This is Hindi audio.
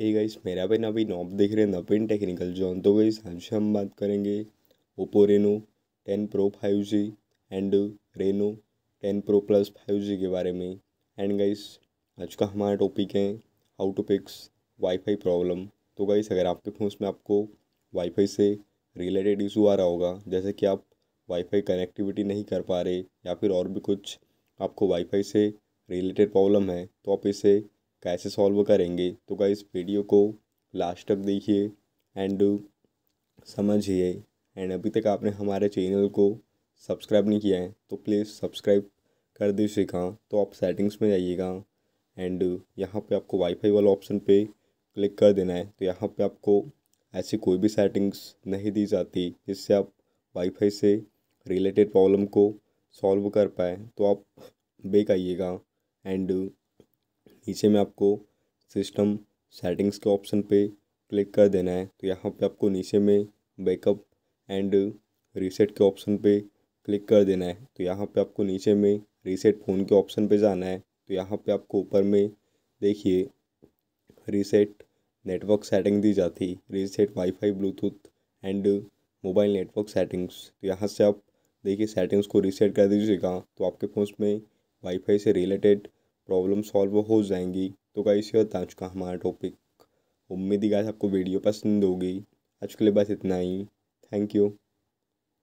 हे गाइस मेरा भाई नवीन नॉब देख रहे हैं नवीन टेक्निकल जॉन तो गाइस आज हम बात करेंगे Oppo Reno ten pro five G and Reno ten pro plus five G के बारे में एंड गाइस आज का हमारा टॉपिक है how to fix wifi problem तो गाइस अगर आपके फ़ोन में आपको वाईफाई से रिलेटेड इशू आ रहा होगा जैसे कि आप वाईफाई कनेक्टिविटी नहीं कर पा रहे या फिर और भी कुछ आपको वाईफाई से रिलेटेड प्रॉब्लम है तो आप इसे कैसे सॉल्व करेंगे तो गाइस वीडियो को लास्ट तक देखिए एंड समझिए एंड अभी तक आपने हमारे चैनल को सब्सक्राइब नहीं किया है तो प्लीज़ सब्सक्राइब कर दीजिएगा तो आप सेटिंग्स में जाइएगा एंड यहाँ पे आपको वाईफाई वाला ऑप्शन पे क्लिक कर देना है तो यहाँ पे आपको ऐसी कोई भी सेटिंग्स नहीं दी जाती जिससे आप वाईफाई से रिलेटेड प्रॉब्लम को सॉल्व कर पाए तो आप बेक आइएगा एंड नीचे में आपको सिस्टम सेटिंग्स के ऑप्शन पे क्लिक कर देना है तो यहाँ पे आपको नीचे में बैकअप एंड रीसेट के ऑप्शन पे क्लिक कर देना है तो यहाँ पे आपको नीचे में रीसेट फ़ोन के ऑप्शन पे जाना है तो यहाँ पे आपको ऊपर में देखिए रीसेट नेटवर्क सेटिंग दी जाती reset wifi bluetooth and mobile network settings तो यहाँ से आप देखिए सेटिंग्स को रीसेट कर दीजिएगा तो आपके फ़ोन में वाईफाई से रिलेटेड प्रॉब्लम सॉल्व हो जाएंगी तो गाइस ये होता आज का हमारा टॉपिक उम्मीद ही गाइस आपको वीडियो पसंद होगी आज के लिए बस इतना ही थैंक यू